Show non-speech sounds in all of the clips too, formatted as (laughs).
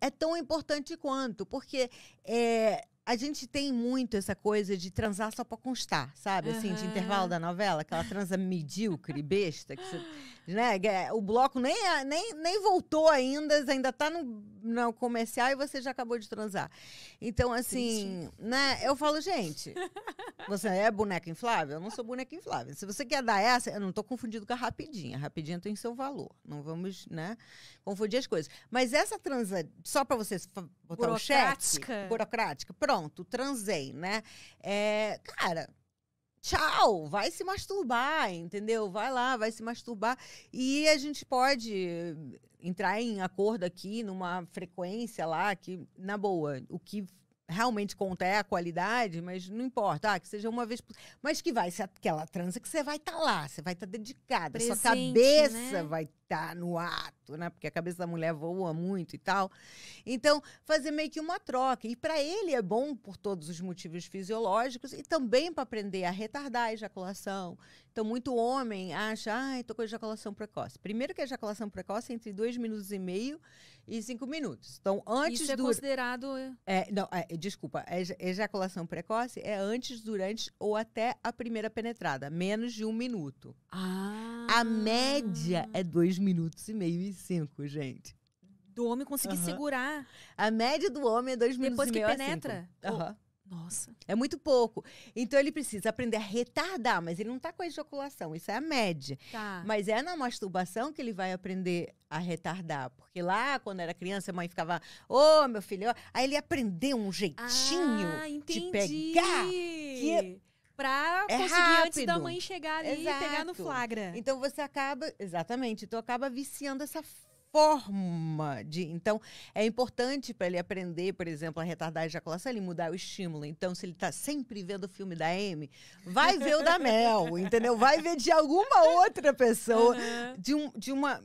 é tão importante quanto, porque é, a gente tem muito essa coisa de transar só pra constar, sabe? Assim, uhum. de intervalo da novela, aquela transa medíocre, besta, que você né? É, o bloco nem, é, nem, nem voltou ainda, ainda tá no, no comercial e você já acabou de transar. Então, assim, Triste. né? Eu falo, gente, você é boneca inflável? Eu não sou boneca inflável. Se você quer dar essa, eu não tô confundido com a rapidinha. A rapidinha tem seu valor. Não vamos, né? Confundir as coisas. Mas essa transa, só para vocês botar o cheque. Burocrática. Pronto, transei, né? É, cara tchau, vai se masturbar, entendeu? Vai lá, vai se masturbar. E a gente pode entrar em acordo aqui numa frequência lá que, na boa, o que realmente conta é a qualidade, mas não importa, ah, que seja uma vez por... Mas que vai ser aquela trança que você vai estar tá lá, você vai estar tá dedicada, Presente, sua cabeça né? vai estar tá no ato, né? Porque a cabeça da mulher voa muito e tal. Então, fazer meio que uma troca. E para ele é bom por todos os motivos fisiológicos e também para aprender a retardar a ejaculação. Então, muito homem acha, ah, estou com ejaculação precoce. Primeiro que a ejaculação precoce é entre 2 minutos e meio e 5 minutos. Então, antes Isso é do... considerado é? é, não, é, desculpa, ejaculação precoce é antes, durante ou até a primeira penetrada, menos de um minuto. Ah. A média é 2 3 minutos e meio e 5, gente. Do homem conseguir uhum. segurar. A média do homem é 2 minutos e meio. Depois é assim. que penetra. Uhum. Nossa. É muito pouco. Então ele precisa aprender a retardar, mas ele não está com a ejaculação, isso é a média. Tá. Mas é na masturbação que ele vai aprender a retardar. Porque lá, quando era criança, a mãe ficava, ô oh, meu filho, aí ele aprendeu um jeitinho ah, de pegar. Que pra é conseguir rápido. antes da mãe chegar ali Exato. e pegar no flagra. Então você acaba, exatamente, tu acaba viciando essa forma de. Então, é importante para ele aprender, por exemplo, a retardar a ejaculação, ele mudar o estímulo. Então, se ele está sempre vendo o filme da M, vai ver o da Mel, entendeu? Vai ver de alguma outra pessoa, uhum. de, um, de uma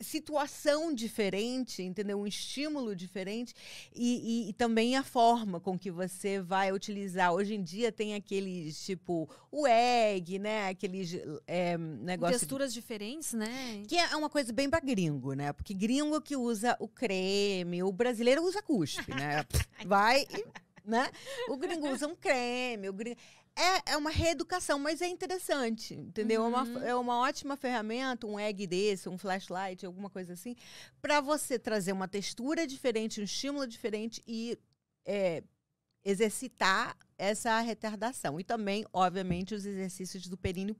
situação diferente, entendeu? Um estímulo diferente e, e, e, também a forma com que você vai utilizar. Hoje em dia tem aqueles tipo o egg, né? Aqueles é, negócio texturas diferentes, né? Que é uma coisa bem para gringo, né? Porque gringo que usa o creme, o brasileiro usa cuspe, né? (laughs) Vai e né? O gringo usa um creme, o gringo é, é uma reeducação, mas é interessante, entendeu? Uhum. É, uma, uhum. é uma ótima ferramenta, um egg desse, um flashlight, alguma coisa assim, para você trazer uma textura diferente, um estímulo diferente e é, exercitar essa retardação. E também, obviamente, os exercícios do períneo